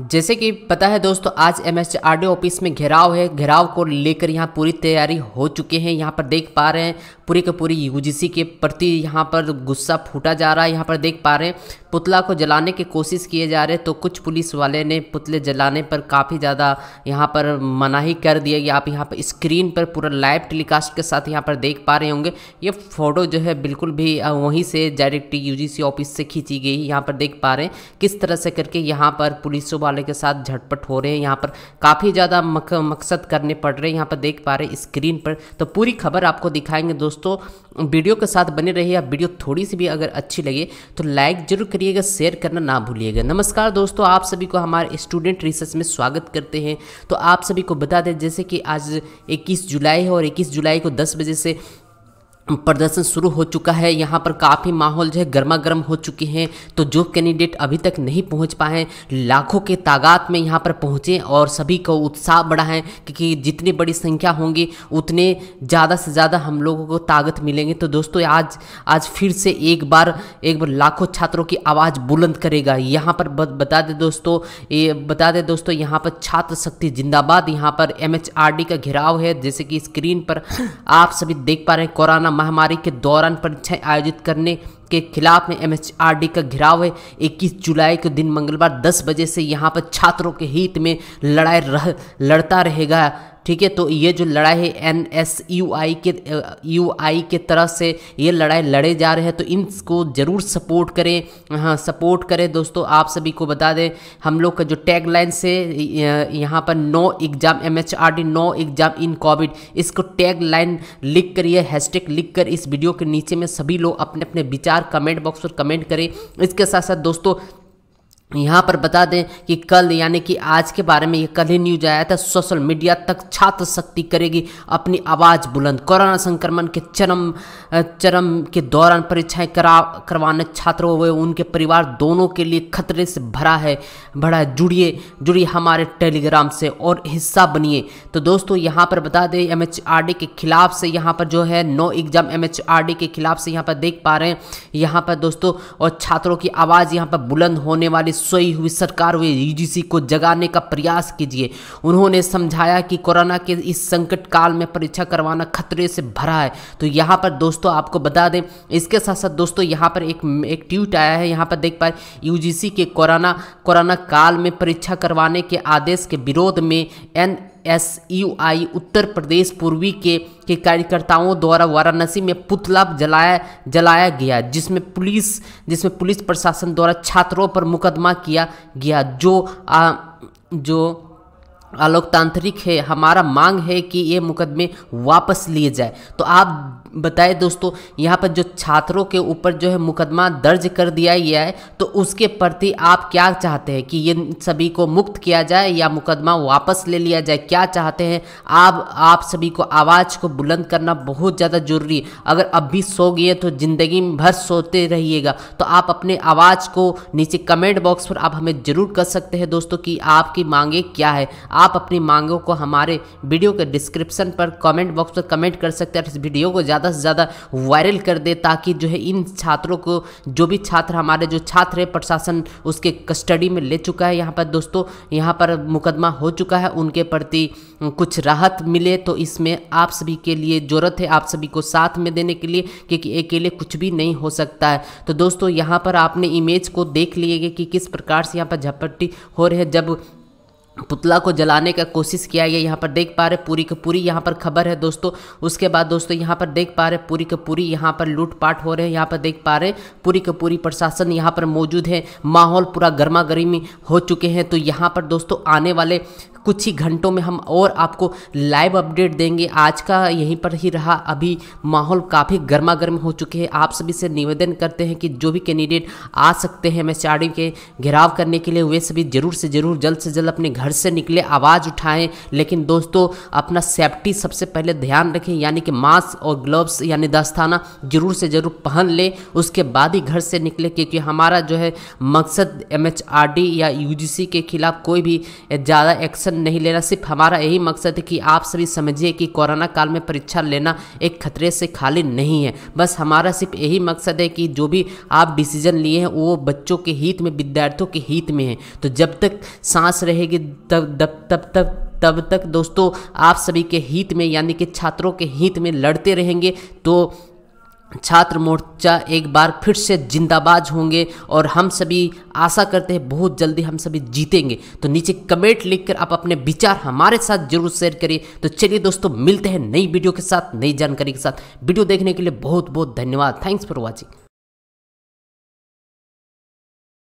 जैसे कि पता है दोस्तों आज एम एस ऑफिस में घेराव है घेराव को लेकर यहाँ पूरी तैयारी हो चुके हैं यहाँ पर देख पा रहे हैं पूरी के पूरी यूजीसी के प्रति यहाँ पर गुस्सा फूटा जा रहा है यहाँ पर देख पा रहे हैं पुतला को जलाने की कोशिश किए जा रहे हैं तो कुछ पुलिस वाले ने पुतले जलाने पर काफ़ी ज़्यादा यहाँ पर मनाही कर दिया कि आप यहाँ पर स्क्रीन पर पूरा लाइव टेलीकास्ट के साथ यहाँ पर देख पा रहे होंगे ये फ़ोटो जो है बिल्कुल भी वहीं से डायरेक्ट यू ऑफिस से खींची गई यहाँ पर देख पा रहे हैं किस तरह से करके यहाँ पर पुलिस वाले के साथ झटपट हो रहे हैं यहाँ पर काफ़ी ज़्यादा मक, मकसद करने पड़ रहे हैं यहाँ पर देख पा रहे स्क्रीन पर तो पूरी खबर आपको दिखाएंगे दोस्तों वीडियो के साथ बने रहिए आप वीडियो थोड़ी सी भी अगर अच्छी लगे तो लाइक जरूर करिएगा शेयर करना ना भूलिएगा नमस्कार दोस्तों आप सभी को हमारे स्टूडेंट रिसर्च में स्वागत करते हैं तो आप सभी को बता दें जैसे कि आज 21 जुलाई है और 21 जुलाई को 10 बजे से प्रदर्शन शुरू हो चुका है यहाँ पर काफ़ी माहौल जो है गर्मा गर्म हो चुके हैं तो जो कैंडिडेट अभी तक नहीं पहुँच पाए लाखों के तादाद में यहाँ पर पहुँचे और सभी को उत्साह बढ़ा है क्योंकि जितनी बड़ी संख्या होंगी उतने ज़्यादा से ज़्यादा हम लोगों को ताकत मिलेंगे तो दोस्तों आज आज फिर से एक बार एक बार लाखों छात्रों की आवाज़ बुलंद करेगा यहाँ पर बता दें दोस्तों ये बता दें दोस्तों यहाँ पर छात्र शक्ति जिंदाबाद यहाँ पर एम का घेराव है जैसे कि स्क्रीन पर आप सभी देख पा रहे हैं कोरोना महामारी के दौरान परीक्षाएं आयोजित करने के खिलाफ में एमएचआरडी का घेराव है इक्कीस जुलाई के दिन मंगलवार 10 बजे से यहां पर छात्रों के हित में लड़ाई रह लड़ता रहेगा ठीक है तो ये जो लड़ाई है एन एस यू आई के यू uh, आई के तरफ से ये लड़ाई लड़े जा रहे हैं तो इनको ज़रूर सपोर्ट करें हाँ सपोर्ट करें दोस्तों आप सभी को बता दें हम लोग का जो टैग लाइन से यहाँ पर no exam M H R D no exam in COVID इसको टैग लाइन लिख कर ये हैशटैग लिख कर इस वीडियो के नीचे में सभी लोग अपने अपने विचार कमेंट बॉक्स पर कमेंट करें इसके साथ साथ दोस्तों यहाँ पर बता दें कि कल यानी कि आज के बारे में ये कल ही न्यूज आया था सोशल मीडिया तक छात्र शक्ति करेगी अपनी आवाज़ बुलंद कोरोना संक्रमण के चरम चरम के दौरान परीक्षाएं करा करवाने छात्रों हुए उनके परिवार दोनों के लिए खतरे से भरा है भरा है जुड़िए जुड़िए हमारे टेलीग्राम से और हिस्सा बनिए तो दोस्तों यहाँ पर बता दें एम के खिलाफ से यहाँ पर जो है नो एग्जाम एम के खिलाफ से यहाँ पर देख पा रहे हैं यहाँ पर दोस्तों और छात्रों की आवाज़ यहाँ पर बुलंद होने वाली सोई हुई सरकार वे यूजीसी को जगाने का प्रयास कीजिए उन्होंने समझाया कि कोरोना के इस संकट काल में परीक्षा करवाना खतरे से भरा है तो यहाँ पर दोस्तों आपको बता दें इसके साथ साथ दोस्तों यहाँ पर एक एक ट्वीट आया है यहाँ पर देख पाए यू के कोरोना कोरोना काल में परीक्षा करवाने के आदेश के विरोध में N S U I Uttar Pradesh पूर्वी के के कार्यकर्ताओं द्वारा वाराणसी में पुतला जलाया जलाया गया जिसमें पुलिस जिसमें पुलिस प्रशासन द्वारा छात्रों पर मुकदमा किया गया जो आ, जो लोकतांत्रिक है हमारा मांग है कि ये मुकदमे वापस लिए जाए तो आप बताए दोस्तों यहाँ पर जो छात्रों के ऊपर जो है मुकदमा दर्ज कर दिया गया है तो उसके प्रति आप क्या चाहते हैं कि ये सभी को मुक्त किया जाए या मुकदमा वापस ले लिया जाए क्या चाहते हैं आप आप सभी को आवाज़ को बुलंद करना बहुत ज़्यादा ज़रूरी है अगर अब भी सो गए तो ज़िंदगी भर सोते रहिएगा तो आप अपने आवाज़ को नीचे कमेंट बॉक्स पर आप हमें ज़रूर कर सकते हैं दोस्तों कि आपकी मांगे क्या है आप आप अपनी मांगों को हमारे वीडियो के डिस्क्रिप्शन पर कमेंट बॉक्स पर कमेंट कर सकते हैं इस वीडियो को ज़्यादा से ज़्यादा वायरल कर दे ताकि जो है इन छात्रों को जो भी छात्र हमारे जो छात्र है प्रशासन उसके कस्टडी में ले चुका है यहाँ पर दोस्तों यहाँ पर मुकदमा हो चुका है उनके प्रति कुछ राहत मिले तो इसमें आप सभी के लिए ज़रूरत है आप सभी को साथ में देने के लिए क्योंकि अकेले कुछ भी नहीं हो सकता है तो दोस्तों यहाँ पर आपने इमेज को देख लिए कि किस प्रकार से यहाँ पर झपट्टी हो रही है जब पुतला को जलाने का कोशिश किया गया यहाँ पर देख पा रहे पूरी की पूरी यहाँ पर खबर है दोस्तों उसके बाद दोस्तों यहाँ पर देख पा रहे पूरी की पूरी यहाँ पर लूटपाट हो रहे हैं यहाँ पर देख पा रहे पूरी की पूरी प्रशासन यहाँ पर मौजूद है माहौल पूरा गर्मा गर्मी हो चुके हैं तो यहाँ पर दोस्तों आने वाले कुछ ही घंटों में हम और आपको लाइव अपडेट देंगे आज का यहीं पर ही रहा अभी माहौल काफ़ी गर्मा गर्म हो चुके हैं आप सभी से निवेदन करते हैं कि जो भी कैंडिडेट आ सकते हैं एमएसआरडी के घेराव करने के लिए वे सभी ज़रूर से ज़रूर जल्द से जल्द अपने घर से निकले आवाज़ उठाएँ लेकिन दोस्तों अपना सेफ्टी सबसे पहले ध्यान रखें यानी कि मास्क और ग्लव्स यानी दस्ताना ज़रूर से ज़रूर पहन लें उसके बाद ही घर से निकले क्योंकि हमारा जो है मकसद एम या यू के खिलाफ कोई भी ज़्यादा एक्शन टेंशन नहीं लेना सिर्फ हमारा यही मकसद है कि आप सभी समझिए कि कोरोना काल में परीक्षा लेना एक खतरे से खाली नहीं है बस हमारा सिर्फ यही मकसद है कि जो भी आप डिसीजन लिए हैं वो बच्चों के हित में विद्यार्थियों के हित में है तो जब तक सांस रहेगी तब तब तब तक तब तक दोस्तों आप सभी के हित में यानी कि छात्रों के हित में लड़ते रहेंगे तो छात्र मोर्चा एक बार फिर से जिंदाबाज होंगे और हम सभी आशा करते हैं बहुत जल्दी हम सभी जीतेंगे तो नीचे कमेंट लिखकर आप अपने विचार हमारे साथ जरूर शेयर करिए तो चलिए दोस्तों मिलते हैं नई वीडियो के साथ नई जानकारी के साथ वीडियो देखने के लिए बहुत बहुत धन्यवाद थैंक्स फॉर वॉचिंग